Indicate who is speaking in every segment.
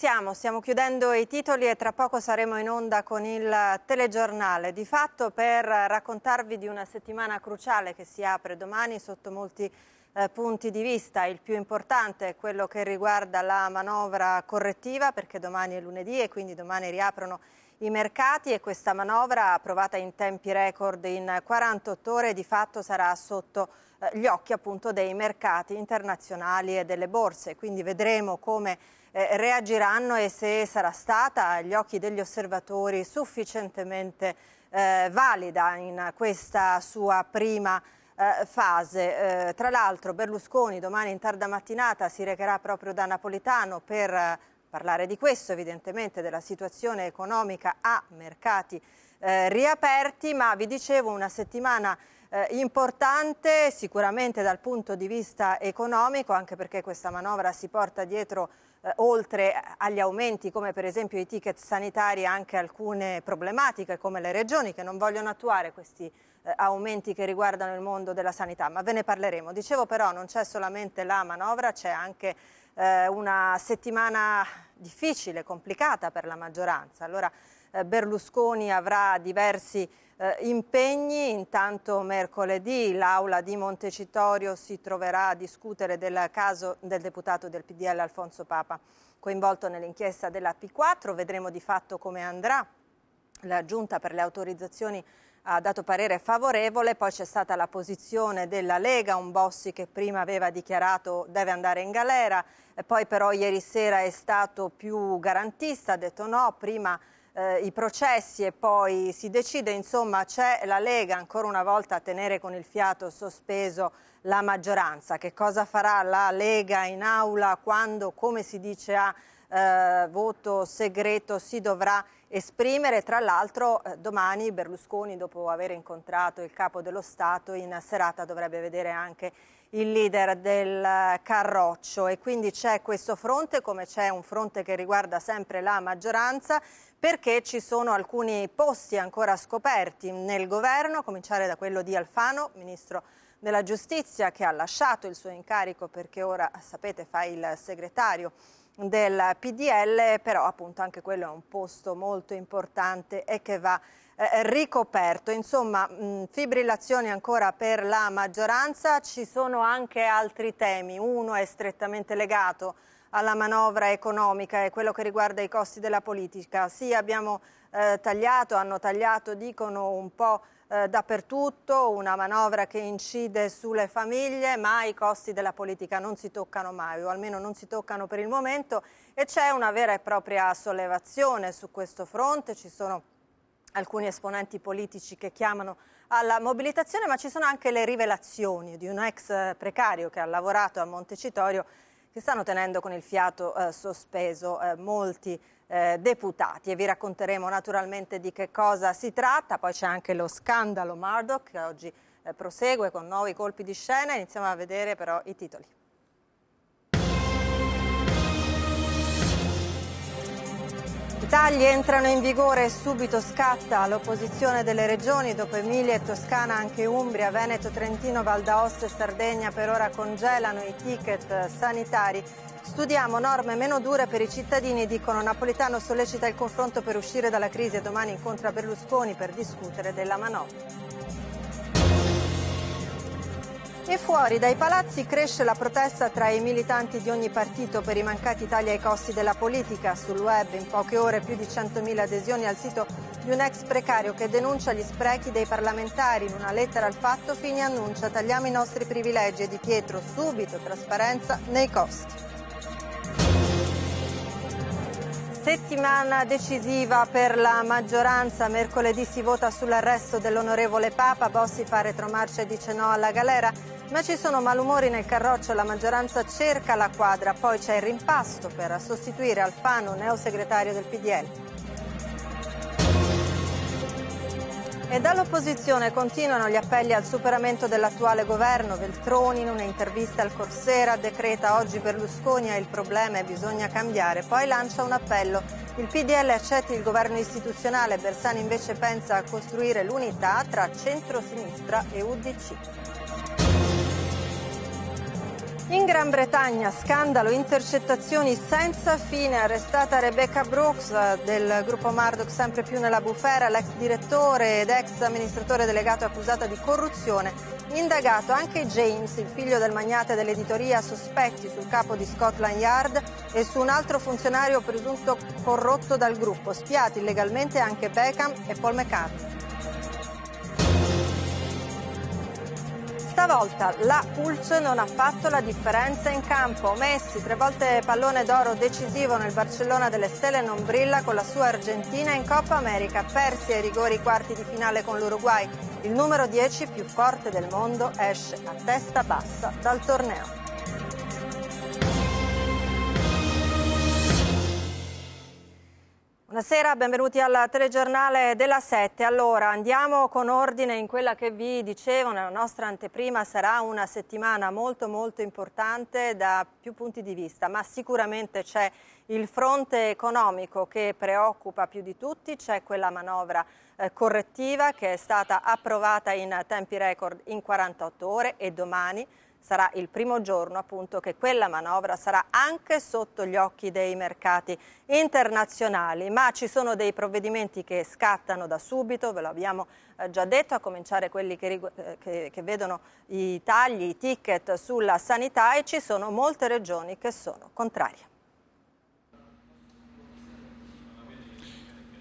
Speaker 1: Siamo, stiamo chiudendo i titoli e tra poco saremo in onda con il telegiornale. Di fatto per raccontarvi di una settimana cruciale che si apre domani sotto molti eh, punti di vista. Il più importante è quello che riguarda la manovra correttiva perché domani è lunedì e quindi domani riaprono i mercati e questa manovra approvata in tempi record in 48 ore di fatto sarà sotto eh, gli occhi appunto dei mercati internazionali e delle borse. Quindi vedremo come eh, reagiranno e se sarà stata agli occhi degli osservatori sufficientemente eh, valida in questa sua prima eh, fase. Eh, tra l'altro Berlusconi domani in tarda mattinata si recherà proprio da Napolitano per eh, parlare di questo, evidentemente della situazione economica a mercati eh, riaperti, ma vi dicevo una settimana eh, importante sicuramente dal punto di vista economico, anche perché questa manovra si porta dietro eh, oltre agli aumenti come per esempio i ticket sanitari anche alcune problematiche come le regioni che non vogliono attuare questi eh, aumenti che riguardano il mondo della sanità, ma ve ne parleremo. Dicevo però non c'è solamente la manovra, c'è anche eh, una settimana difficile, complicata per la maggioranza. Allora eh, Berlusconi avrà diversi eh, impegni. Intanto mercoledì l'Aula di Montecitorio si troverà a discutere del caso del deputato del PDL Alfonso Papa coinvolto nell'inchiesta della P4. Vedremo di fatto come andrà. La Giunta per le autorizzazioni ha dato parere favorevole, poi c'è stata la posizione della Lega, un Bossi che prima aveva dichiarato deve andare in galera, poi però ieri sera è stato più garantista, ha detto no, prima eh, i processi e poi si decide, insomma c'è la Lega ancora una volta a tenere con il fiato sospeso la maggioranza. Che cosa farà la Lega in aula quando, come si dice a eh, voto segreto, si dovrà esprimere? Tra l'altro eh, domani Berlusconi, dopo aver incontrato il capo dello Stato, in serata dovrebbe vedere anche il leader del Carroccio e quindi c'è questo fronte come c'è un fronte che riguarda sempre la maggioranza perché ci sono alcuni posti ancora scoperti nel governo, a cominciare da quello di Alfano, ministro della giustizia che ha lasciato il suo incarico perché ora sapete fa il segretario del PDL, però appunto anche quello è un posto molto importante e che va eh, eh, ricoperto. Insomma, mh, fibrillazioni ancora per la maggioranza, ci sono anche altri temi, uno è strettamente legato alla manovra economica e quello che riguarda i costi della politica. Sì, abbiamo eh, tagliato, hanno tagliato, dicono un po' eh, dappertutto, una manovra che incide sulle famiglie, ma i costi della politica non si toccano mai, o almeno non si toccano per il momento, e c'è una vera e propria sollevazione su questo fronte, ci sono alcuni esponenti politici che chiamano alla mobilitazione, ma ci sono anche le rivelazioni di un ex precario che ha lavorato a Montecitorio che stanno tenendo con il fiato eh, sospeso eh, molti eh, deputati e vi racconteremo naturalmente di che cosa si tratta. Poi c'è anche lo scandalo Murdoch che oggi eh, prosegue con nuovi colpi di scena. Iniziamo a vedere però i titoli. tagli entrano in vigore e subito scatta l'opposizione delle regioni, dopo Emilia e Toscana anche Umbria, Veneto, Trentino, Val d'Aosta e Sardegna per ora congelano i ticket sanitari. Studiamo norme meno dure per i cittadini, dicono Napolitano sollecita il confronto per uscire dalla crisi e domani incontra Berlusconi per discutere della manovra. E fuori dai palazzi cresce la protesta tra i militanti di ogni partito per i mancati tagli ai costi della politica. Sul web in poche ore più di 100.000 adesioni al sito di un ex precario che denuncia gli sprechi dei parlamentari. In una lettera al fatto Fini annuncia tagliamo i nostri privilegi e di Pietro subito trasparenza nei costi. Settimana decisiva per la maggioranza, mercoledì si vota sull'arresto dell'onorevole Papa, Bossi fa retromarcia e dice no alla galera. Ma ci sono malumori nel carroccio, la maggioranza cerca la quadra, poi c'è il rimpasto per sostituire Alfano, neo segretario del PDL. E dall'opposizione continuano gli appelli al superamento dell'attuale governo. Veltroni in un'intervista al Corsera decreta oggi Berlusconi ha il problema e bisogna cambiare. Poi lancia un appello. Il PDL accetti il governo istituzionale, Bersani invece pensa a costruire l'unità tra centrosinistra e UDC. In Gran Bretagna scandalo, intercettazioni senza fine, arrestata Rebecca Brooks eh, del gruppo Murdoch sempre più nella bufera, l'ex direttore ed ex amministratore delegato accusata di corruzione. Indagato anche James, il figlio del magnate dell'editoria, sospetti sul capo di Scotland Yard e su un altro funzionario presunto corrotto dal gruppo, spiati illegalmente anche Beckham e Paul McCartney. stavolta la Pulce non ha fatto la differenza in campo. Messi, tre volte pallone d'oro decisivo nel Barcellona delle Stelle, non brilla con la sua Argentina in Coppa America. Persi ai rigori quarti di finale con l'Uruguay. Il numero 10 più forte del mondo esce a testa bassa dal torneo. Buonasera, benvenuti al telegiornale della 7. Allora, andiamo con ordine in quella che vi dicevo, nella nostra anteprima sarà una settimana molto molto importante da più punti di vista, ma sicuramente c'è il fronte economico che preoccupa più di tutti, c'è quella manovra eh, correttiva che è stata approvata in tempi record in 48 ore e domani sarà il primo giorno appunto che quella manovra sarà anche sotto gli occhi dei mercati internazionali, ma ci sono dei provvedimenti che scattano da subito, ve lo abbiamo eh, già detto, a cominciare quelli che, eh, che, che vedono i tagli, i ticket sulla sanità e ci sono molte regioni che sono contrarie.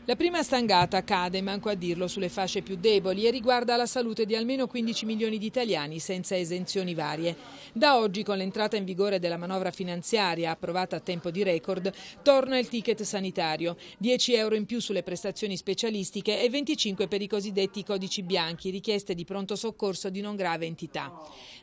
Speaker 2: La prima stangata cade, manco a dirlo, sulle fasce più deboli e riguarda la salute di almeno 15 milioni di italiani senza esenzioni varie. Da oggi, con l'entrata in vigore della manovra finanziaria approvata a tempo di record, torna il ticket sanitario, 10 euro in più sulle prestazioni specialistiche e 25 per i cosiddetti codici bianchi, richieste di pronto soccorso di non grave entità.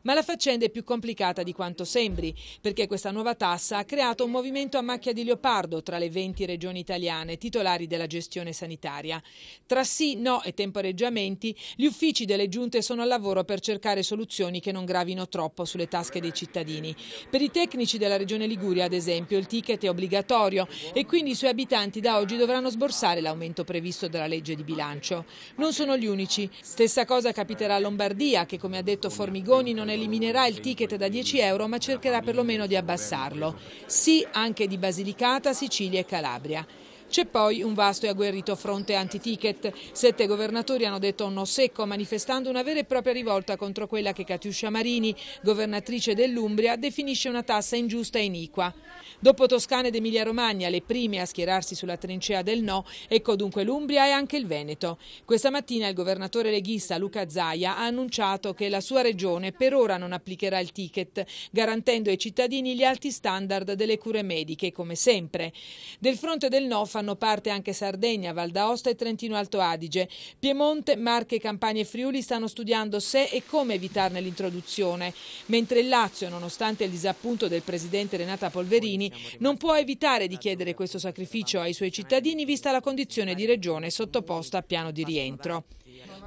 Speaker 2: Ma la faccenda è più complicata di quanto sembri, perché questa nuova tassa ha creato un movimento a macchia di leopardo tra le 20 regioni italiane, titolari della gestione situazione sanitaria. Tra sì, no e temporeggiamenti, gli uffici delle giunte sono al lavoro per cercare soluzioni che non gravino troppo sulle tasche dei cittadini. Per i tecnici della Regione Liguria, ad esempio, il ticket è obbligatorio e quindi i suoi abitanti da oggi dovranno sborsare l'aumento previsto dalla legge di bilancio. Non sono gli unici. Stessa cosa capiterà a Lombardia, che come ha detto Formigoni non eliminerà il ticket da 10 euro ma cercherà perlomeno di abbassarlo. Sì anche di Basilicata, Sicilia e Calabria. C'è poi un vasto e agguerrito fronte anti-ticket. Sette governatori hanno detto no secco, manifestando una vera e propria rivolta contro quella che Catiuscia Marini, governatrice dell'Umbria, definisce una tassa ingiusta e iniqua. Dopo Toscana ed Emilia-Romagna, le prime a schierarsi sulla trincea del no, ecco dunque l'Umbria e anche il Veneto. Questa mattina il governatore leghista Luca Zaia ha annunciato che la sua regione per ora non applicherà il ticket, garantendo ai cittadini gli alti standard delle cure mediche, come sempre. Del fronte del no fanno parte anche Sardegna, Val d'Aosta e Trentino Alto Adige. Piemonte, Marche, Campania e Friuli stanno studiando se e come evitarne l'introduzione, mentre il Lazio, nonostante il disappunto del presidente Renata Polverini, non può evitare di chiedere questo sacrificio ai suoi cittadini vista la condizione di regione sottoposta a piano di rientro.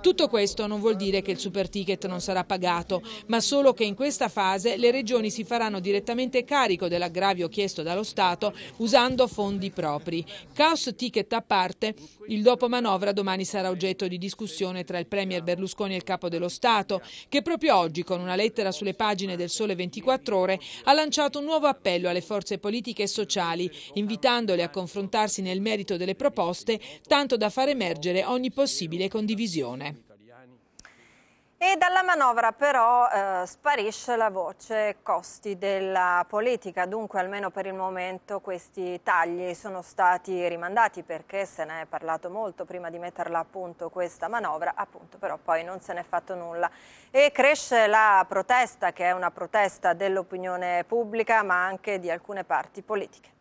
Speaker 2: Tutto questo non vuol dire che il super ticket non sarà pagato, ma solo che in questa fase le regioni si faranno direttamente carico dell'aggravio chiesto dallo Stato usando fondi propri. Caos ticket a parte, il dopo manovra domani sarà oggetto di discussione tra il Premier Berlusconi e il Capo dello Stato, che proprio oggi con una lettera sulle pagine del Sole 24 Ore ha lanciato un nuovo appello alle forze politiche e sociali, invitandole a confrontarsi nel merito delle proposte, tanto da far emergere ogni possibile condivisione.
Speaker 1: E dalla manovra però eh, sparisce la voce costi della politica, dunque almeno per il momento questi tagli sono stati rimandati perché se ne è parlato molto prima di metterla a punto questa manovra, appunto però poi non se n'è fatto nulla. E cresce la protesta che è una protesta dell'opinione pubblica ma anche di alcune parti politiche.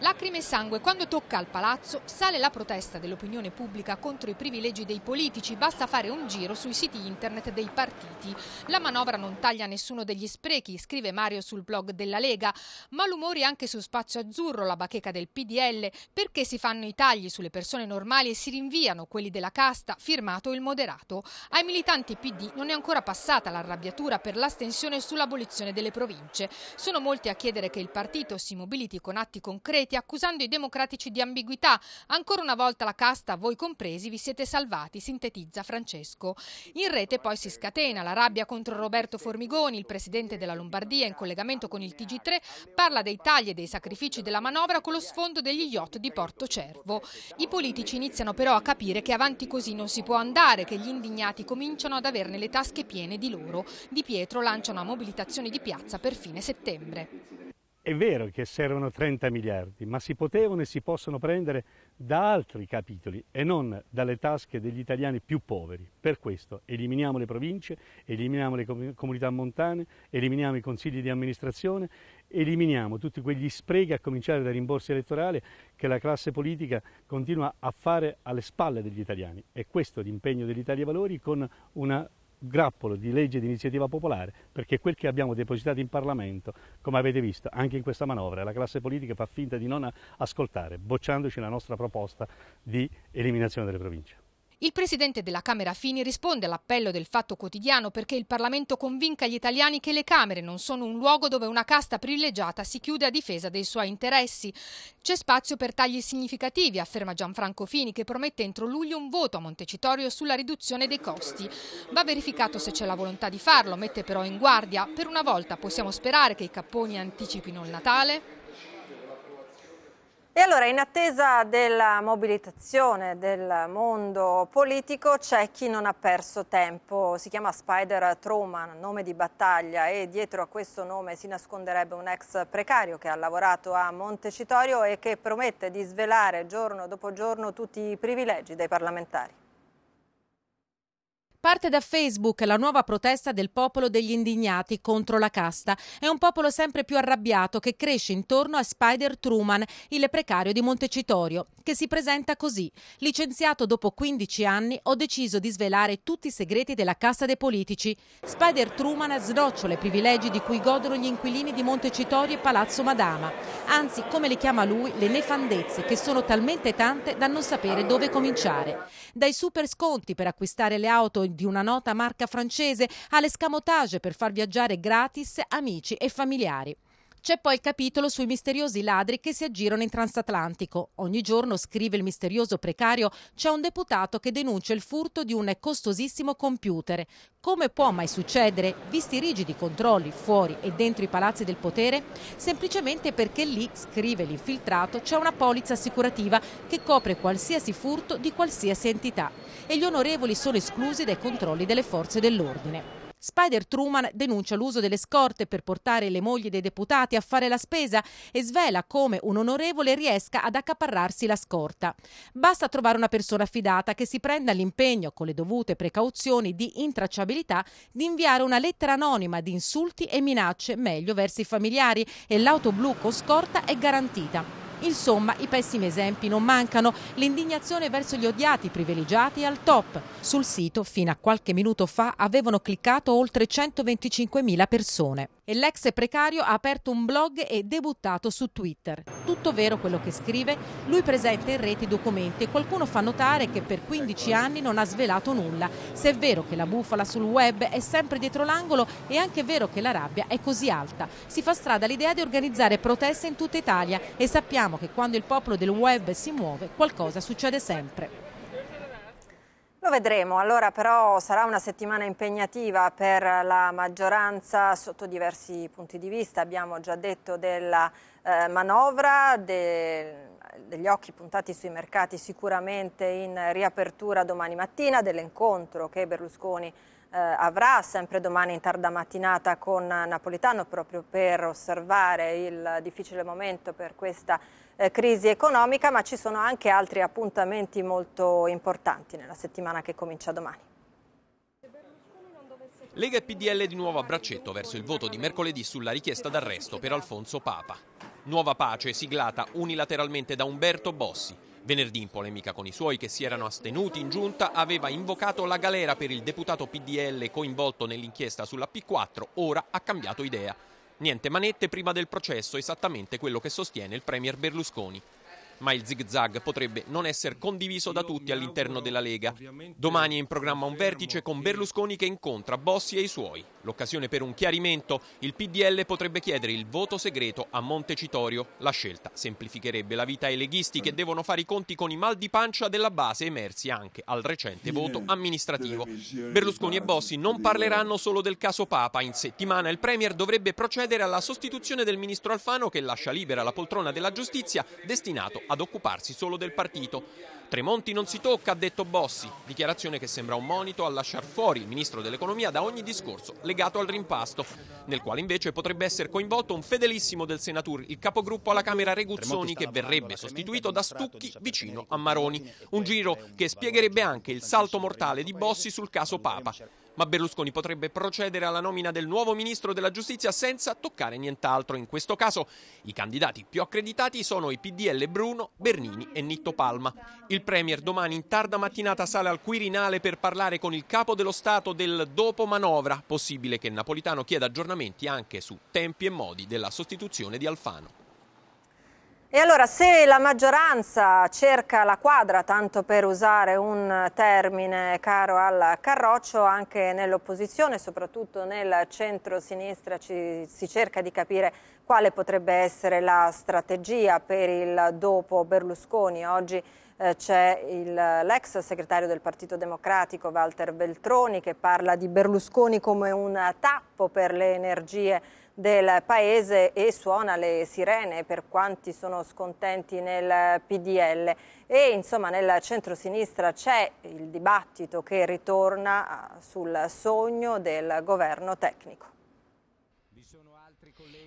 Speaker 3: Lacrime e sangue, quando tocca al palazzo sale la protesta dell'opinione pubblica contro i privilegi dei politici, basta fare un giro sui siti internet dei partiti. La manovra non taglia nessuno degli sprechi, scrive Mario sul blog della Lega, malumori anche su Spazio Azzurro, la bacheca del PDL, perché si fanno i tagli sulle persone normali e si rinviano quelli della casta, firmato il moderato. Ai militanti PD non è ancora passata l'arrabbiatura per l'astensione sull'abolizione delle province. Sono molti a chiedere che il partito si mobiliti con atti concreti segreti accusando i democratici di ambiguità. Ancora una volta la casta, voi compresi, vi siete salvati, sintetizza Francesco. In rete poi si scatena la rabbia contro Roberto Formigoni, il presidente della Lombardia, in collegamento con il TG3, parla dei tagli e dei sacrifici della manovra con lo sfondo degli yacht di Porto Cervo. I politici iniziano però a capire che avanti così non si può andare, che gli indignati cominciano ad averne le tasche piene di loro. Di Pietro lancia una mobilitazione di piazza per fine settembre.
Speaker 4: È vero che servono 30 miliardi, ma si potevano e si possono prendere da altri capitoli e non dalle tasche degli italiani più poveri. Per questo eliminiamo le province, eliminiamo le comunità montane, eliminiamo i consigli di amministrazione, eliminiamo tutti quegli sprechi a cominciare dai rimborsi elettorali che la classe politica continua a fare alle spalle degli italiani. E questo è l'impegno dell'Italia Valori con una grappolo di legge di iniziativa popolare perché quel che abbiamo depositato in Parlamento, come avete visto anche in questa manovra, la classe politica fa finta di non ascoltare, bocciandoci la nostra proposta di eliminazione delle
Speaker 5: province.
Speaker 3: Il presidente della Camera Fini risponde all'appello del Fatto Quotidiano perché il Parlamento convinca gli italiani che le Camere non sono un luogo dove una casta privilegiata si chiude a difesa dei suoi interessi. C'è spazio per tagli significativi, afferma Gianfranco Fini, che promette entro luglio un voto a Montecitorio sulla riduzione dei costi. Va verificato se c'è la volontà di farlo, mette però in guardia. Per una volta possiamo sperare che i capponi anticipino il Natale?
Speaker 1: E allora in attesa della mobilitazione del mondo politico c'è chi non ha perso tempo, si chiama Spider Truman, nome di battaglia e dietro a questo nome si nasconderebbe un ex precario che ha lavorato a Montecitorio e che promette di svelare giorno dopo giorno tutti i privilegi dei parlamentari.
Speaker 6: Parte da Facebook la nuova protesta del popolo degli indignati contro la casta. È un popolo sempre più arrabbiato che cresce intorno a Spider Truman, il precario di Montecitorio, che si presenta così. Licenziato dopo 15 anni, ho deciso di svelare tutti i segreti della casta dei politici. Spider Truman snocciola i privilegi di cui godono gli inquilini di Montecitorio e Palazzo Madama. Anzi, come li chiama lui, le nefandezze, che sono talmente tante da non sapere dove cominciare. Dai super sconti per acquistare le auto in di una nota marca francese ha l'escamotage per far viaggiare gratis amici e familiari. C'è poi il capitolo sui misteriosi ladri che si aggirano in transatlantico. Ogni giorno, scrive il misterioso precario, c'è un deputato che denuncia il furto di un costosissimo computer. Come può mai succedere, visti i rigidi controlli fuori e dentro i palazzi del potere? Semplicemente perché lì, scrive l'infiltrato, c'è una polizza assicurativa che copre qualsiasi furto di qualsiasi entità e gli onorevoli sono esclusi dai controlli delle forze dell'ordine. Spider Truman denuncia l'uso delle scorte per portare le mogli dei deputati a fare la spesa e svela come un onorevole riesca ad accaparrarsi la scorta. Basta trovare una persona affidata che si prenda l'impegno, con le dovute precauzioni di intracciabilità, di inviare una lettera anonima di insulti e minacce, meglio verso i familiari, e l'auto blu con scorta è garantita. Insomma, i pessimi esempi non mancano, l'indignazione verso gli odiati privilegiati è al top. Sul sito, fino a qualche minuto fa, avevano cliccato oltre 125.000 persone. E l'ex precario ha aperto un blog e debuttato su Twitter. Tutto vero quello che scrive, lui presenta in rete i documenti e qualcuno fa notare che per 15 anni non ha svelato nulla. Se è vero che la bufala sul web è sempre dietro l'angolo, è anche vero che la rabbia è così alta. Si fa strada l'idea di organizzare proteste in tutta Italia e sappiamo sappiamo che quando il popolo del web si muove qualcosa succede sempre.
Speaker 1: Lo vedremo, allora però sarà una settimana impegnativa per la maggioranza sotto diversi punti di vista, abbiamo già detto della eh, manovra, de, degli occhi puntati sui mercati sicuramente in riapertura domani mattina, dell'incontro che Berlusconi ha eh, avrà sempre domani in tarda mattinata con Napolitano proprio per osservare il difficile momento per questa eh, crisi economica, ma ci sono anche altri appuntamenti molto importanti nella settimana che comincia domani.
Speaker 5: Lega e PDL di nuovo a braccetto verso il voto di mercoledì sulla richiesta d'arresto per Alfonso Papa. Nuova pace siglata unilateralmente da Umberto Bossi, Venerdì, in polemica con i suoi che si erano astenuti in giunta, aveva invocato la galera per il deputato PDL coinvolto nell'inchiesta sulla P4, ora ha cambiato idea. Niente manette prima del processo, esattamente quello che sostiene il Premier Berlusconi ma il zigzag potrebbe non essere condiviso da tutti all'interno della Lega. Domani è in programma un vertice con Berlusconi che incontra Bossi e i suoi. L'occasione per un chiarimento, il PDL potrebbe chiedere il voto segreto a Montecitorio. La scelta semplificherebbe la vita ai leghisti che devono fare i conti con i mal di pancia della base emersi anche al recente voto amministrativo. Berlusconi e Bossi non parleranno solo del caso Papa. In settimana il Premier dovrebbe procedere alla sostituzione del ministro Alfano che lascia libera la poltrona della giustizia destinato ad occuparsi solo del partito. Tremonti non si tocca, ha detto Bossi, dichiarazione che sembra un monito a lasciar fuori il ministro dell'economia da ogni discorso legato al rimpasto, nel quale invece potrebbe essere coinvolto un fedelissimo del Senatur, il capogruppo alla Camera Reguzzoni, che verrebbe sostituito da Stucchi vicino a Maroni. Un giro che spiegherebbe anche il salto mortale di Bossi sul caso Papa ma Berlusconi potrebbe procedere alla nomina del nuovo ministro della giustizia senza toccare nient'altro. In questo caso i candidati più accreditati sono i PDL Bruno, Bernini e Nitto Palma. Il Premier domani in tarda mattinata sale al Quirinale per parlare con il capo dello Stato del dopo manovra. Possibile che Napolitano chieda aggiornamenti anche su tempi e modi della sostituzione di Alfano.
Speaker 1: E allora se la maggioranza cerca la quadra, tanto per usare un termine caro al Carroccio, anche nell'opposizione, soprattutto nel centro-sinistra, ci, si cerca di capire quale potrebbe essere la strategia per il dopo Berlusconi. Oggi eh, c'è l'ex segretario del Partito Democratico Walter Beltroni che parla di Berlusconi come un tappo per le energie del Paese e suona le sirene per quanti sono scontenti nel PDL. E insomma nel centrosinistra c'è il dibattito che ritorna ah, sul sogno del governo tecnico.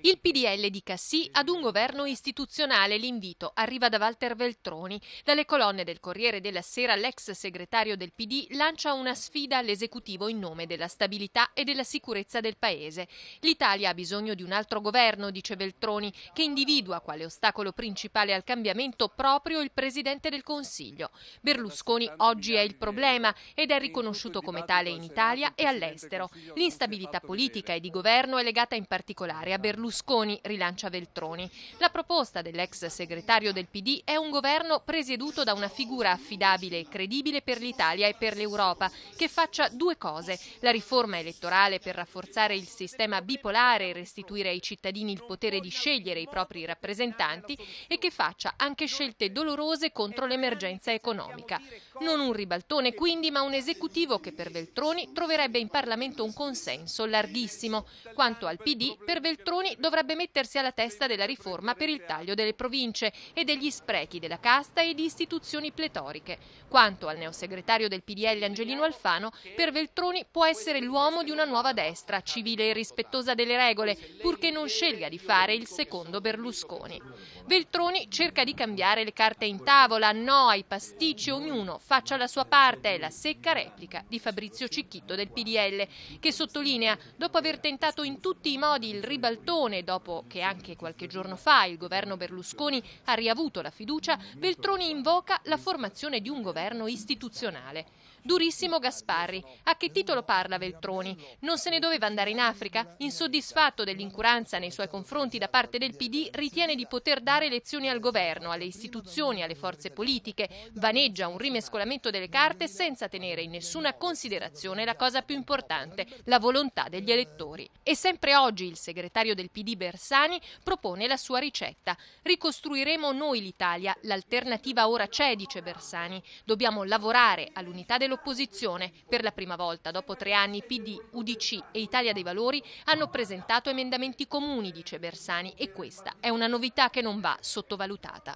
Speaker 7: Il PDL di Cassì ad un governo istituzionale. L'invito arriva da Walter Veltroni. Dalle colonne del Corriere della Sera l'ex segretario del PD lancia una sfida all'esecutivo in nome della stabilità e della sicurezza del Paese. L'Italia ha bisogno di un altro governo, dice Veltroni, che individua quale ostacolo principale al cambiamento proprio il Presidente del Consiglio. Berlusconi oggi è il problema ed è riconosciuto come tale in Italia e all'estero. L'instabilità politica e di governo è legata in particolare a Berlusconi, rilancia Veltroni. La proposta dell'ex segretario del PD è un governo presieduto da una figura affidabile e credibile per l'Italia e per l'Europa, che faccia due cose, la riforma elettorale per rafforzare il sistema bipolare e restituire ai cittadini il potere di scegliere i propri rappresentanti e che faccia anche scelte dolorose contro l'emergenza economica. Non un ribaltone quindi, ma un esecutivo che per Veltroni troverebbe in Parlamento un consenso larghissimo. Quanto al PD, per Veltroni Veltroni dovrebbe mettersi alla testa della riforma per il taglio delle province e degli sprechi della casta e di istituzioni pletoriche. Quanto al neosegretario del PDL Angelino Alfano, per Veltroni può essere l'uomo di una nuova destra, civile e rispettosa delle regole, purché non scelga di fare il secondo Berlusconi. Veltroni cerca di cambiare le carte in tavola, no ai pasticci, ognuno faccia la sua parte, è la secca replica di Fabrizio Cicchitto del PDL, che sottolinea, dopo aver tentato in tutti i modi il ribaltamento cartone, dopo che anche qualche giorno fa il governo Berlusconi ha riavuto la fiducia, Veltroni invoca la formazione di un governo istituzionale. Durissimo Gasparri. A che titolo parla Veltroni? Non se ne doveva andare in Africa? Insoddisfatto dell'incuranza nei suoi confronti da parte del PD, ritiene di poter dare lezioni al governo, alle istituzioni, alle forze politiche. Vaneggia un rimescolamento delle carte senza tenere in nessuna considerazione la cosa più importante, la volontà degli elettori. E sempre oggi il segretario del PD Bersani propone la sua ricetta. Ricostruiremo noi l'Italia, l'alternativa ora c'è, dice Bersani. Dobbiamo lavorare all'unità del l'opposizione. Per la prima volta, dopo tre anni, PD, UDC e Italia dei Valori hanno presentato emendamenti comuni, dice Bersani, e questa è una novità che non va sottovalutata.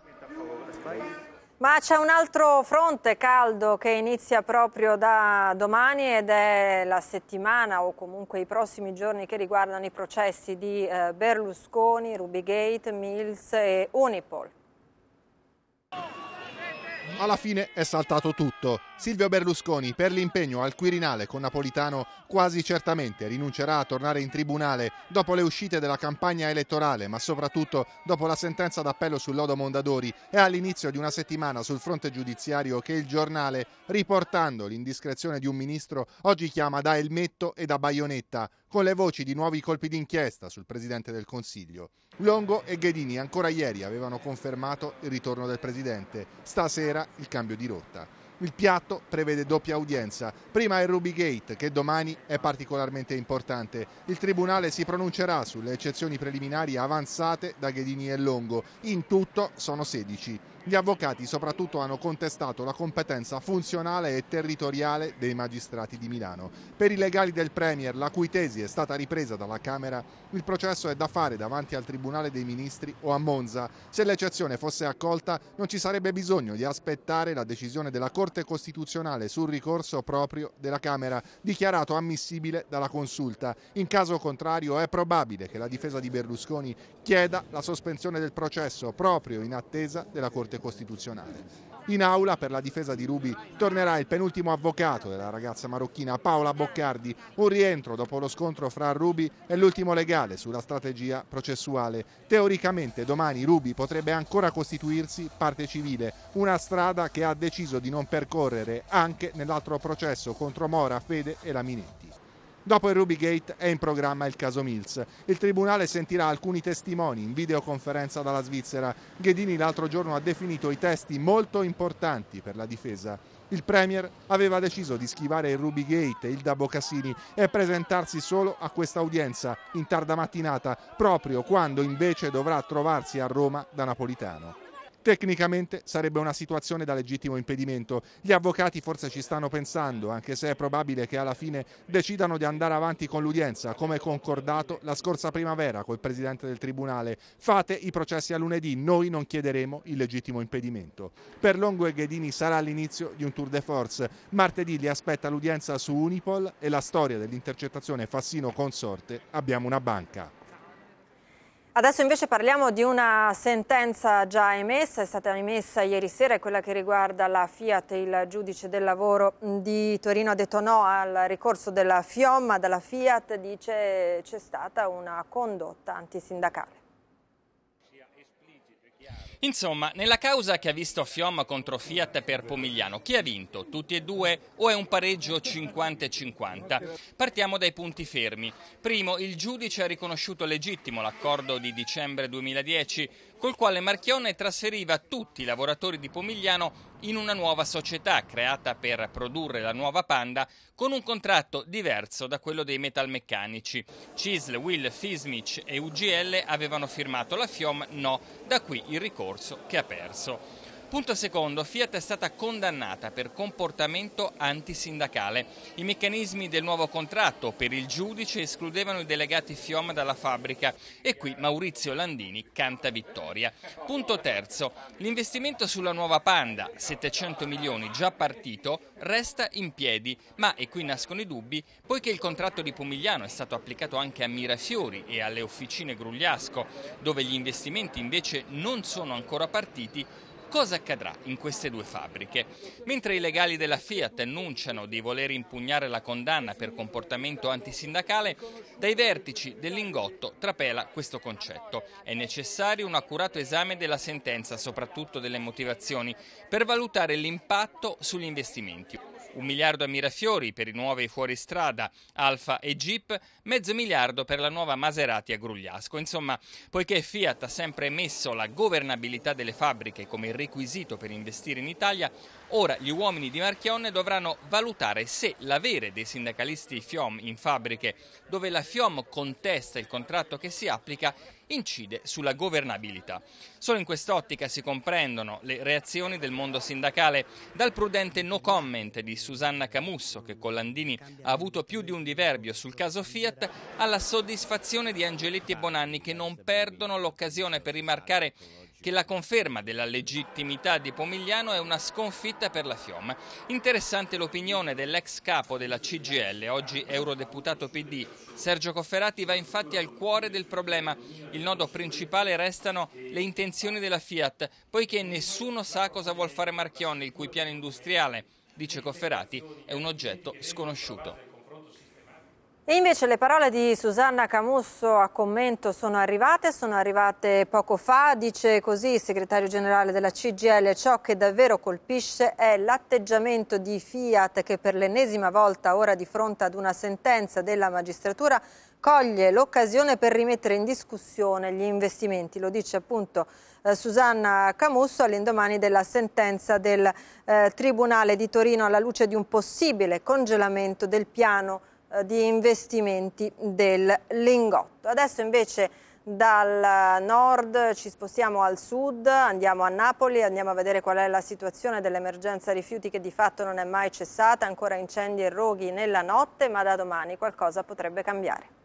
Speaker 1: Ma c'è un altro fronte caldo che inizia proprio da domani ed è la settimana o comunque i prossimi giorni che riguardano i processi di eh, Berlusconi, Rubigate, Mills e Unipol
Speaker 8: alla fine è saltato tutto. Silvio Berlusconi per l'impegno al Quirinale con Napolitano quasi certamente rinuncerà a tornare in tribunale dopo le uscite della campagna elettorale, ma soprattutto dopo la sentenza d'appello sul lodo Mondadori e all'inizio di una settimana sul fronte giudiziario che il giornale, riportando l'indiscrezione di un ministro, oggi chiama da elmetto e da baionetta con le voci di nuovi colpi d'inchiesta sul Presidente del Consiglio. Longo e Ghedini ancora ieri avevano confermato il ritorno del Presidente, stasera il cambio di rotta. Il piatto prevede doppia udienza, prima il Ruby Gate che domani è particolarmente importante. Il Tribunale si pronuncerà sulle eccezioni preliminari avanzate da Ghedini e Longo, in tutto sono 16. Gli avvocati soprattutto hanno contestato la competenza funzionale e territoriale dei magistrati di Milano. Per i legali del Premier, la cui tesi è stata ripresa dalla Camera, il processo è da fare davanti al Tribunale dei Ministri o a Monza. Se l'eccezione fosse accolta non ci sarebbe bisogno di aspettare la decisione della Corte Costituzionale sul ricorso proprio della Camera, dichiarato ammissibile dalla Consulta. In caso contrario è probabile che la difesa di Berlusconi chieda la sospensione del processo proprio in attesa della Corte Corte Costituzionale. In aula per la difesa di Rubi tornerà il penultimo avvocato della ragazza marocchina Paola Boccardi, un rientro dopo lo scontro fra Rubi e l'ultimo legale sulla strategia processuale. Teoricamente domani Rubi potrebbe ancora costituirsi parte civile, una strada che ha deciso di non percorrere anche nell'altro processo contro Mora, Fede e Laminetti. Dopo il Rubygate è in programma il caso Mills. Il Tribunale sentirà alcuni testimoni in videoconferenza dalla Svizzera. Ghedini l'altro giorno ha definito i testi molto importanti per la difesa. Il Premier aveva deciso di schivare il Rubygate e il Dabo Cassini e presentarsi solo a questa udienza in tarda mattinata, proprio quando invece dovrà trovarsi a Roma da Napolitano. Tecnicamente sarebbe una situazione da legittimo impedimento. Gli avvocati forse ci stanno pensando, anche se è probabile che alla fine decidano di andare avanti con l'udienza, come concordato la scorsa primavera col presidente del tribunale. Fate i processi a lunedì, noi non chiederemo il legittimo impedimento. Per Longo e Ghedini sarà l'inizio di un tour de force. Martedì li aspetta l'udienza su Unipol e la storia dell'intercettazione Fassino Consorte Abbiamo una banca.
Speaker 1: Adesso invece parliamo di una sentenza già emessa, è stata emessa ieri sera, è quella che riguarda la Fiat, il giudice del lavoro di Torino ha detto no al ricorso della Fiomma, dalla Fiat dice c'è stata una condotta antisindacale.
Speaker 4: Insomma, nella causa che ha visto Fiom contro Fiat per Pomigliano, chi ha vinto? Tutti e due o è un pareggio 50-50? Partiamo dai punti fermi. Primo, il giudice ha riconosciuto legittimo l'accordo di dicembre 2010 col quale Marchione trasferiva tutti i lavoratori di Pomigliano in una nuova società creata per produrre la nuova Panda con un contratto diverso da quello dei metalmeccanici. Cisle, Will, Fismich e UGL avevano firmato la FIOM no, da qui il ricorso che ha perso. Punto secondo, Fiat è stata condannata per comportamento antisindacale. I meccanismi del nuovo contratto per il giudice escludevano i delegati Fiom dalla fabbrica e qui Maurizio Landini canta vittoria. Punto terzo, l'investimento sulla nuova Panda, 700 milioni già partito, resta in piedi, ma, e qui nascono i dubbi, poiché il contratto di Pomigliano è stato applicato anche a Mirafiori e alle officine Grugliasco, dove gli investimenti invece non sono ancora partiti, Cosa accadrà in queste due fabbriche? Mentre i legali della Fiat annunciano di voler impugnare la condanna per comportamento antisindacale, dai vertici dell'ingotto trapela questo concetto. È necessario un accurato esame della sentenza, soprattutto delle motivazioni, per valutare l'impatto sugli investimenti un miliardo a Mirafiori per i nuovi fuoristrada Alfa e Jeep, mezzo miliardo per la nuova Maserati a Grugliasco. Insomma, poiché Fiat ha sempre messo la governabilità delle fabbriche come requisito per investire in Italia, Ora gli uomini di Marchionne dovranno valutare se l'avere dei sindacalisti FIOM in fabbriche dove la FIOM contesta il contratto che si applica incide sulla governabilità. Solo in quest'ottica si comprendono le reazioni del mondo sindacale, dal prudente no comment di Susanna Camusso, che con Landini ha avuto più di un diverbio sul caso Fiat, alla soddisfazione di Angeletti e Bonanni che non perdono l'occasione per rimarcare che la conferma della legittimità di Pomigliano è una sconfitta per la Fiom. Interessante l'opinione dell'ex capo della CGL, oggi eurodeputato PD. Sergio Cofferati va infatti al cuore del problema. Il nodo principale restano le intenzioni della Fiat, poiché nessuno sa cosa vuol fare Marchionne, il cui piano industriale, dice Cofferati, è un oggetto sconosciuto.
Speaker 1: E invece le parole di Susanna Camusso a commento sono arrivate, sono arrivate poco fa, dice così il segretario generale della CGL, ciò che davvero colpisce è l'atteggiamento di Fiat che per l'ennesima volta ora di fronte ad una sentenza della magistratura coglie l'occasione per rimettere in discussione gli investimenti, lo dice appunto eh, Susanna Camusso all'indomani della sentenza del eh, Tribunale di Torino alla luce di un possibile congelamento del piano eh, di investimenti del Lingotto. Adesso invece dal nord ci spostiamo al sud, andiamo a Napoli, andiamo a vedere qual è la situazione dell'emergenza rifiuti che di fatto non è mai cessata, ancora incendi e roghi nella notte, ma da domani qualcosa potrebbe cambiare.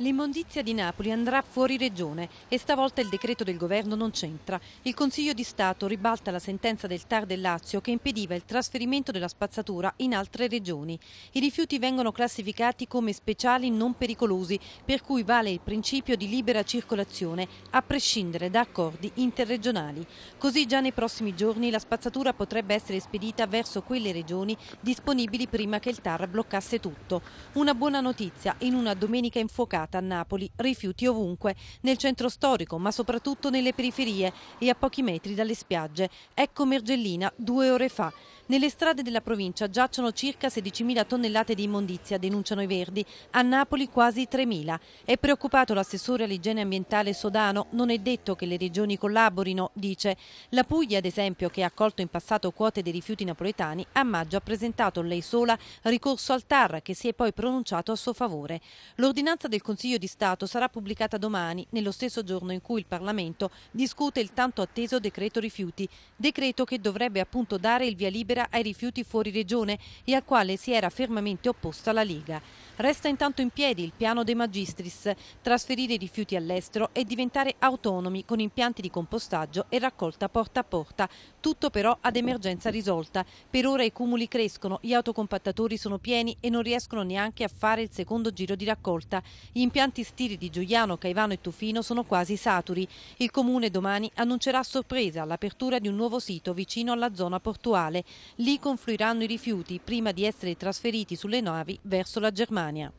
Speaker 9: L'immondizia di Napoli andrà fuori regione e stavolta il decreto del governo non c'entra. Il Consiglio di Stato ribalta la sentenza del TAR del Lazio che impediva il trasferimento della spazzatura in altre regioni. I rifiuti vengono classificati come speciali non pericolosi, per cui vale il principio di libera circolazione, a prescindere da accordi interregionali. Così già nei prossimi giorni la spazzatura potrebbe essere spedita verso quelle regioni disponibili prima che il TAR bloccasse tutto. Una buona notizia in una domenica infuocata serata a Napoli, rifiuti ovunque, nel centro storico ma soprattutto nelle periferie e a pochi metri dalle spiagge. Ecco Mergellina due ore fa. Nelle strade della provincia giacciono circa 16.000 tonnellate di immondizia, denunciano i Verdi, a Napoli quasi 3.000. È preoccupato l'assessore all'igiene ambientale Sodano, non è detto che le regioni collaborino, dice. La Puglia, ad esempio, che ha accolto in passato quote dei rifiuti napoletani, a maggio ha presentato lei sola ricorso al TAR, che si è poi pronunciato a suo favore. L'ordinanza del Consiglio di Stato sarà pubblicata domani, nello stesso giorno in cui il Parlamento discute il tanto atteso decreto rifiuti, decreto che dovrebbe appunto dare il via libera lettera ai rifiuti fuori regione e al quale si era fermamente opposta la Lega. Resta intanto in piedi il piano dei Magistris, trasferire i rifiuti all'estero e diventare autonomi con impianti di compostaggio e raccolta porta a porta, tutto però ad emergenza risolta. Per ora i cumuli crescono, gli autocompattatori sono pieni e non riescono neanche a fare il secondo giro di raccolta. Gli impianti stili di Giuliano, Caivano e Tufino sono quasi saturi. Il comune domani annuncerà a sorpresa l'apertura di un nuovo sito vicino alla zona portuale. Lì confluiranno i rifiuti prima di essere trasferiti sulle navi verso la Germania. Catania.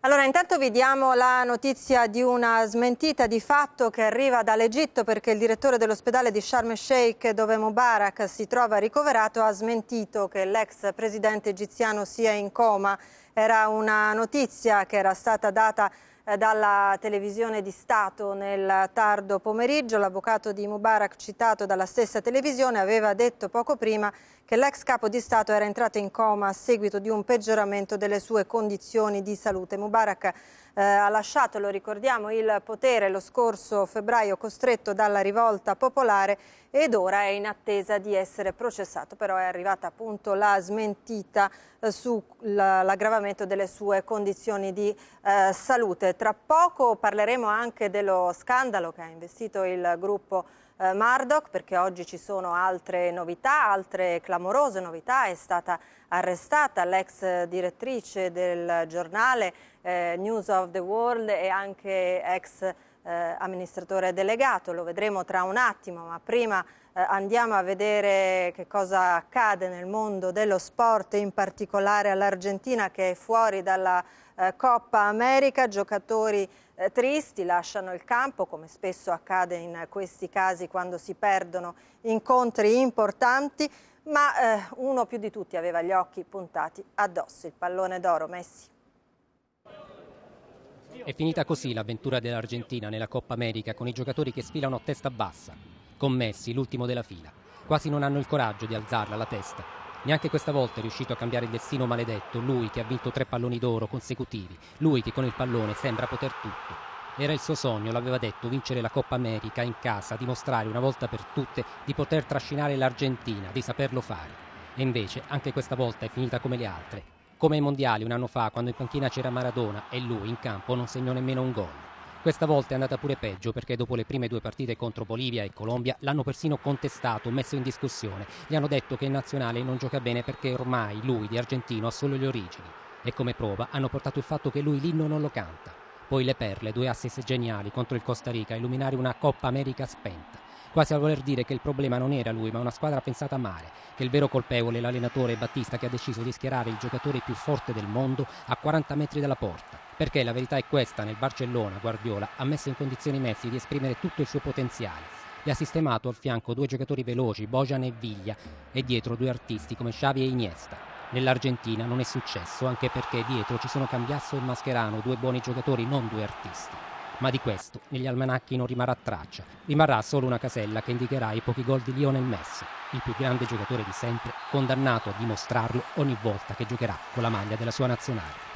Speaker 1: Allora intanto vi diamo la notizia di una smentita di fatto che arriva dall'Egitto perché il direttore dell'ospedale di Sharm el Sheikh dove Mubarak si trova ricoverato ha smentito che l'ex presidente egiziano sia in coma. Era una notizia che era stata data eh, dalla televisione di Stato nel tardo pomeriggio. L'avvocato di Mubarak, citato dalla stessa televisione, aveva detto poco prima che l'ex capo di Stato era entrato in coma a seguito di un peggioramento delle sue condizioni di salute. Mubarak eh, ha lasciato, lo ricordiamo, il potere lo scorso febbraio costretto dalla rivolta popolare ed ora è in attesa di essere processato, però è arrivata appunto la smentita eh, sull'aggravamento delle sue condizioni di eh, salute. Tra poco parleremo anche dello scandalo che ha investito il gruppo eh, Murdoch perché oggi ci sono altre novità, altre clamorose novità. È stata arrestata l'ex direttrice del giornale eh, News of the World e anche ex eh, amministratore delegato, lo vedremo tra un attimo, ma prima eh, andiamo a vedere che cosa accade nel mondo dello sport, in particolare all'Argentina che è fuori dalla eh, Coppa America, giocatori eh, tristi lasciano il campo, come spesso accade in questi casi quando si perdono incontri importanti, ma eh, uno più di tutti aveva gli occhi puntati addosso, il pallone d'oro Messi.
Speaker 10: È finita così l'avventura dell'Argentina nella Coppa America con i giocatori che sfilano a testa bassa, con Messi l'ultimo della fila. Quasi non hanno il coraggio di alzarla la testa. Neanche questa volta è riuscito a cambiare il destino maledetto, lui che ha vinto tre palloni d'oro consecutivi, lui che con il pallone sembra poter tutto. Era il suo sogno, l'aveva detto, vincere la Coppa America in casa, dimostrare una volta per tutte di poter trascinare l'Argentina, di saperlo fare. E invece anche questa volta è finita come le altre, come ai mondiali un anno fa, quando in panchina c'era Maradona e lui in campo non segnò nemmeno un gol. Questa volta è andata pure peggio perché dopo le prime due partite contro Bolivia e Colombia l'hanno persino contestato, messo in discussione. Gli hanno detto che in nazionale non gioca bene perché ormai lui di argentino ha solo le origini. E come prova hanno portato il fatto che lui l'inno non lo canta. Poi le perle, due assist geniali contro il Costa Rica, illuminare una Coppa America spenta quasi a voler dire che il problema non era lui, ma una squadra pensata male, che il vero colpevole è l'allenatore Battista che ha deciso di schierare il giocatore più forte del mondo a 40 metri dalla porta. Perché la verità è questa, nel Barcellona Guardiola ha messo in condizioni Messi di esprimere tutto il suo potenziale. e ha sistemato al fianco due giocatori veloci, Bojan e Viglia, e dietro due artisti come Xavi e Iniesta. Nell'Argentina non è successo anche perché dietro ci sono Cambiasso e Mascherano, due buoni giocatori, non due artisti. Ma di questo negli almanacchi non rimarrà traccia. Rimarrà solo una casella che indicherà i pochi gol di Lionel Messi, il più grande giocatore di sempre, condannato a dimostrarlo ogni volta che giocherà con la maglia della sua nazionale.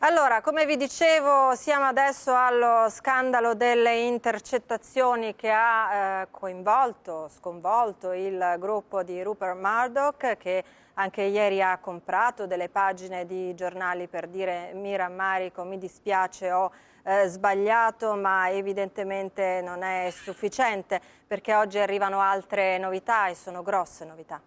Speaker 1: Allora, come vi dicevo, siamo adesso allo scandalo delle intercettazioni che ha eh, coinvolto, sconvolto il gruppo di Rupert Murdoch che anche ieri ha comprato delle pagine di giornali per dire mi rammarico, mi dispiace, ho eh, sbagliato, ma evidentemente non è sufficiente perché oggi arrivano altre novità e sono grosse novità.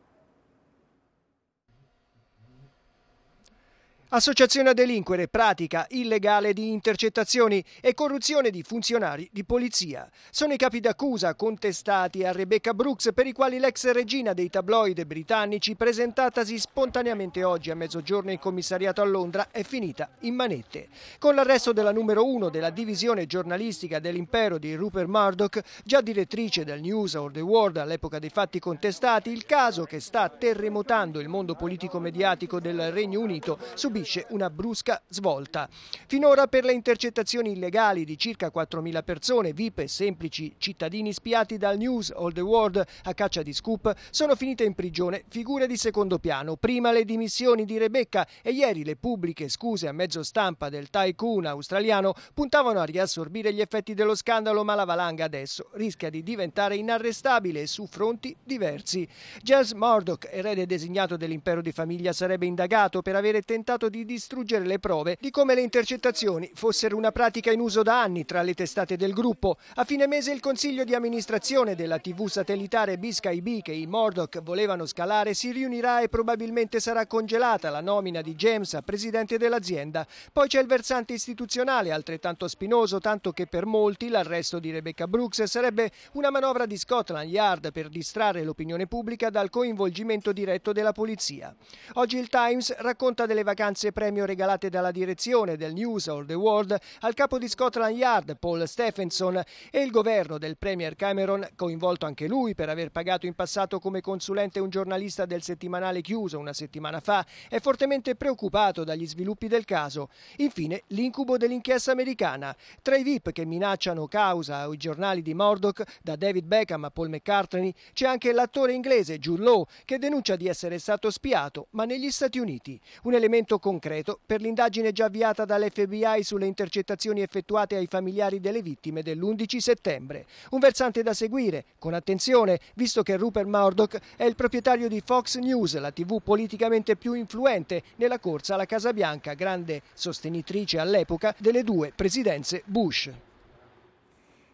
Speaker 11: associazione a delinquere, pratica illegale di intercettazioni e corruzione di funzionari di polizia. Sono i capi d'accusa contestati a Rebecca Brooks per i quali l'ex regina dei tabloid britannici presentatasi spontaneamente oggi a mezzogiorno in commissariato a Londra è finita in manette. Con l'arresto della numero uno della divisione giornalistica dell'impero di Rupert Murdoch, già direttrice del News or the World all'epoca dei fatti contestati, il caso che sta terremotando il mondo politico-mediatico del Regno Unito subì subisce una brusca svolta. Finora per le intercettazioni illegali di circa 4.000 persone, VIP e semplici cittadini spiati dal News All the World a caccia di scoop, sono finite in prigione figure di secondo piano. Prima le dimissioni di Rebecca e ieri le pubbliche scuse a mezzo stampa del tycoon australiano puntavano a riassorbire gli effetti dello scandalo, ma la valanga adesso rischia di diventare inarrestabile su fronti diversi. Jazz Murdoch, erede designato dell'impero di famiglia, sarebbe indagato per avere tentato di distruggere le prove di come le intercettazioni fossero una pratica in uso da anni tra le testate del gruppo. A fine mese il consiglio di amministrazione della TV satellitare Biscay B che i Mordoc volevano scalare si riunirà e probabilmente sarà congelata la nomina di James a presidente dell'azienda. Poi c'è il versante istituzionale altrettanto spinoso, tanto che per molti l'arresto di Rebecca Brooks sarebbe una manovra di Scotland Yard per distrarre l'opinione pubblica dal coinvolgimento diretto della polizia. Oggi il Times racconta delle vacanze borse premio regalate dalla direzione del News of the World al capo di Scotland Yard Paul Stephenson e il governo del Premier Cameron, coinvolto anche lui per aver pagato in passato come consulente un giornalista del settimanale chiuso una settimana fa, è fortemente preoccupato dagli sviluppi del caso. Infine, l'incubo dell'inchiesta americana. Tra i VIP che minacciano causa o i giornali di Murdoch, da David Beckham a Paul McCartney, c'è anche l'attore inglese Jude Law, che denuncia di essere stato spiato, ma negli Stati Uniti. Un elemento con concreto per l'indagine già avviata dall'FBI sulle intercettazioni effettuate ai familiari delle vittime dell'11 settembre. Un versante da seguire, con attenzione, visto che Rupert Murdoch è il proprietario di Fox News, la tv politicamente più influente nella corsa alla Casa Bianca, grande sostenitrice all'epoca delle due presidenze Bush.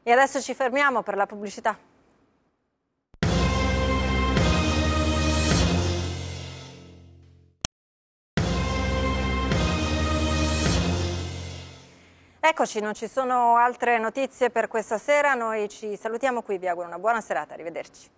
Speaker 1: E adesso ci fermiamo per la pubblicità. Eccoci, non ci sono altre notizie per questa sera, noi ci salutiamo qui, vi auguro una buona serata, arrivederci.